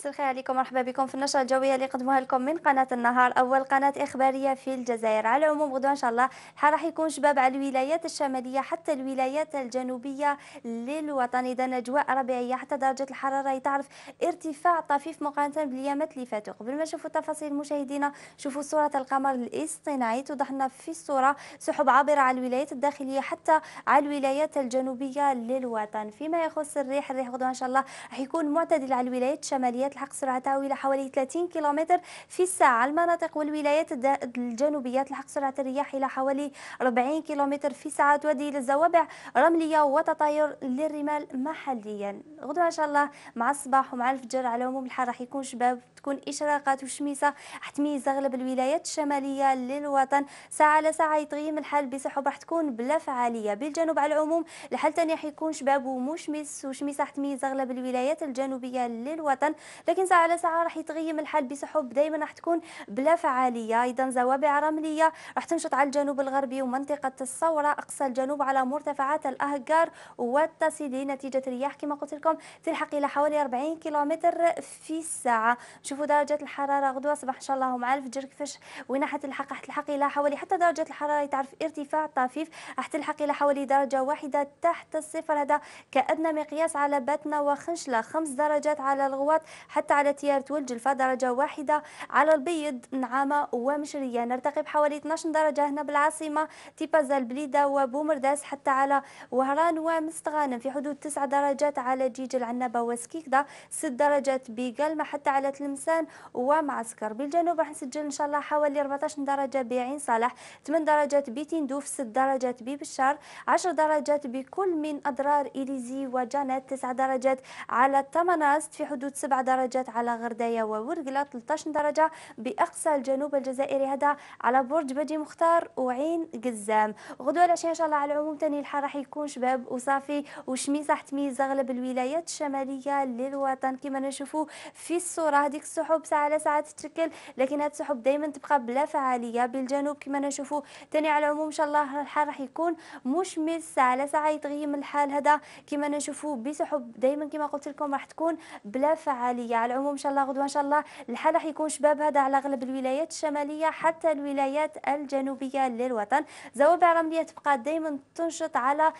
مساء الخير عليكم مرحبا بكم في النشرة الجوية اللي قدموها لكم من قناة النهار أول قناة إخبارية في الجزائر على العموم غدوة إن شاء الله الحال راح يكون شباب على الولايات الشمالية حتى الولايات الجنوبية للوطن إذا أجواء ربيعية حتى درجة الحرارة يتعرف ارتفاع طفيف مقارنة باليامات اللي فاتوا قبل ما نشوفوا تفاصيل مشاهدينا شوفوا صورة القمر الاصطناعي توضح لنا في الصورة سحب عابرة على الولايات الداخلية حتى على الولايات الجنوبية للوطن فيما يخص الريح الريح غدوة إن شاء الله راح يكون معتدل على الولايات الشمالية تلحق الحق سرعتها إلى حوالي 30 كم في الساعة المناطق والولايات الجنوبية تلحق سرعة الرياح إلى حوالي 40 كم في الساعة تؤدي إلى زوابع رملية وتطاير للرمال محليا غدوة إن شاء الله مع الصباح ومع الفجر على العموم الحال راح يكون شباب تكون إشراقات وشميسة تميز أغلب الولايات الشمالية للوطن ساعة على ساعة يتغيم الحال بسحب راح تكون بلا فعالية بالجنوب على العموم الحال تاني راح يكون شباب ومشمس وشميسة تميز أغلب الولايات الجنوبية للوطن لكن ساعه على ساعه راح يتغيم الحال بسحب دائما راح تكون بلا فعاليه ايضا زوابع رمليه راح تنشط على الجنوب الغربي ومنطقه الصوره اقصى الجنوب على مرتفعات الاهجار والتصيدي نتيجه الرياح كما قلت لكم تلحق الى حوالي 40 كيلومتر في الساعه شوفوا درجه الحراره غدوه صباح ان شاء الله مع الفجر كيفاش وين راح تلحق راح تلحق الى حوالي حتى درجه الحراره تعرف ارتفاع طفيف راح تلحق الى حوالي درجه واحده تحت الصفر هذا كادنى مقياس على باتنا وخنشله خمس درجات على الغواط حتى على تيار تولج الفا درجة واحدة على البيض نعامة ومشرية نرتقي بحوالي 12 درجة هنا بالعاصمة تيبازا البليدة وبومرداس حتى على وهران ومستغانم في حدود 9 درجات على جيج العنابة وسكيكدا 6 درجات بقلمة حتى على تلمسان ومعسكر بالجنوب راح نسجل إن شاء الله حوالي 14 درجة بعين صالح 8 درجات بتندوف 6 درجات ببشار 10 درجات بكل من أضرار إليزي وجانت 9 درجات على تمناست في حدود 7 درجات درجات على غردية وورقلة 13 درجة بأقصى الجنوب الجزائري هذا على برج بدي مختار وعين قزام غدوة العشية إن شاء الله على العموم تاني الحال راح يكون شباب وصافي وشميس راح تميز أغلب الولايات الشمالية للوطن كما نشوفوا في الصورة هذيك السحب ساعة على ساعة تتشكل لكن هاد السحب دائما تبقى بلا فعالية بالجنوب كما نشوفوا تاني على العموم إن شاء الله الحال راح يكون مشمس ساعة على ساعة يتغيم الحال هذا كما نشوفوا بسحب دائما كما قلت لكم راح تكون بلا فعالية الشماليه على العموم ان شاء الله غدوه ان شاء الله الحال راح يكون شباب هذا على اغلب الولايات الشماليه حتى الولايات الجنوبيه للوطن زوابع رمليه تبقى دائما تنشط على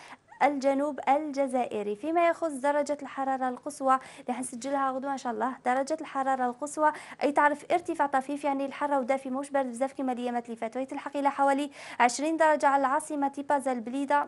الجنوب الجزائري فيما يخص درجة الحرارة القصوى اللي حنسجلها غدوة إن شاء الله درجة الحرارة القصوى أي تعرف ارتفاع طفيف يعني الحر ودافي موش بارد بزاف كما الأيامات اللي فاتوا يتلحق إلى حوالي 20 درجة على العاصمة بازا البليدة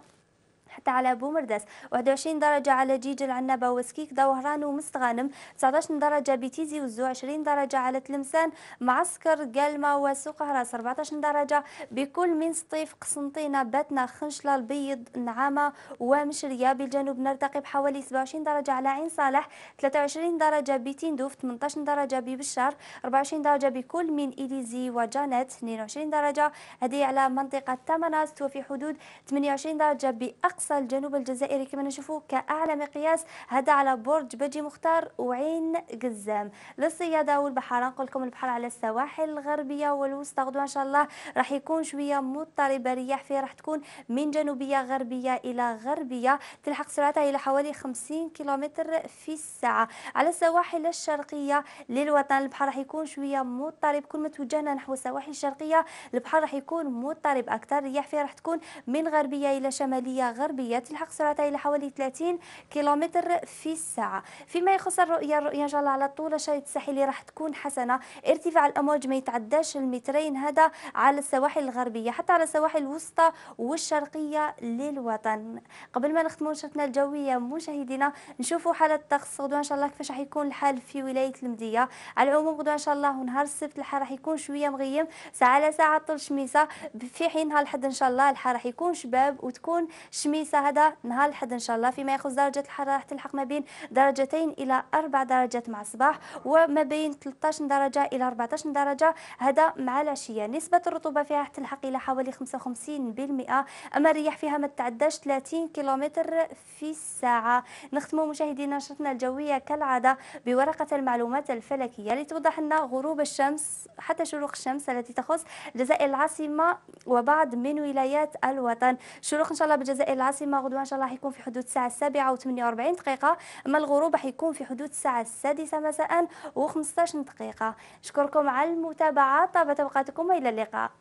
حتى على بومرداس 21 درجة على جيج العنبة وسكيك دوهران ومستغانم 19 درجة بتيزي وزو 20 درجة على تلمسان معسكر قلمة وسوق هراس 14 درجة بكل من سطيف قسنطينة باتنا خنشلة البيض نعامة ومشرية بالجنوب نرتقي بحوالي 27 درجة على عين صالح 23 درجة بتندوف 18 درجة ببشار 24 درجة بكل من إليزي وجانت 22 درجة هذه على منطقة تمناس وفي حدود 28 درجة بأقصى أقصى الجنوب الجزائري كما نشوفه كأعلى مقياس هذا على برج بجي مختار وعين قزام للصيادة والبحر نقول لكم البحر على السواحل الغربية والوسطى غدوة إن شاء الله راح يكون شوية مضطربة رياح فيها راح تكون من جنوبية غربية إلى غربية تلحق سرعتها إلى حوالي 50 كيلومتر في الساعة على السواحل الشرقية للوطن البحر راح يكون شوية مضطرب كل ما توجهنا نحو السواحل الشرقية البحر راح يكون مضطرب أكثر الرياح فيها راح تكون من غربية إلى شمالية غربية الغربية تلحق سرعتها إلى حوالي 30 كيلومتر في الساعة فيما يخص الرؤية الرؤية إن شاء الله على طول شريط الساحلي راح تكون حسنة ارتفاع الأمواج ما يتعداش المترين هذا على السواحل الغربية حتى على السواحل الوسطى والشرقية للوطن قبل ما نختموا نشرتنا الجوية مشاهدينا نشوفوا حالة الطقس غدوة إن شاء الله كيفاش راح يكون الحال في ولاية المدية على العموم غدوة إن شاء الله ونهار السبت الحال راح يكون شوية مغيم ساعة على ساعة طول شميسة في حينها الحد إن شاء الله الحال راح يكون شباب وتكون شميسة هذا نهار الحد إن شاء الله فيما يخص درجة الحرارة راح تلحق ما بين درجتين إلى أربع درجات مع الصباح وما بين 13 درجة إلى 14 درجة هذا مع العشية نسبة الرطوبة فيها راح تلحق إلى حوالي 55% أما الرياح فيها ما تتعداش 30 كيلومتر في الساعة نختم مشاهدينا نشرتنا الجوية كالعادة بورقة المعلومات الفلكية لتوضح لنا غروب الشمس حتى شروق الشمس التي تخص الجزائر العاصمة وبعض من ولايات الوطن شروق إن شاء الله بالجزائر العاصمة العاصمه غدوه ان شاء الله حيكون في حدود الساعه 7 و48 دقيقه اما الغروب حيكون في حدود الساعه السادسة مساء و15 دقيقه شكركم على المتابعه طابت اوقاتكم والى اللقاء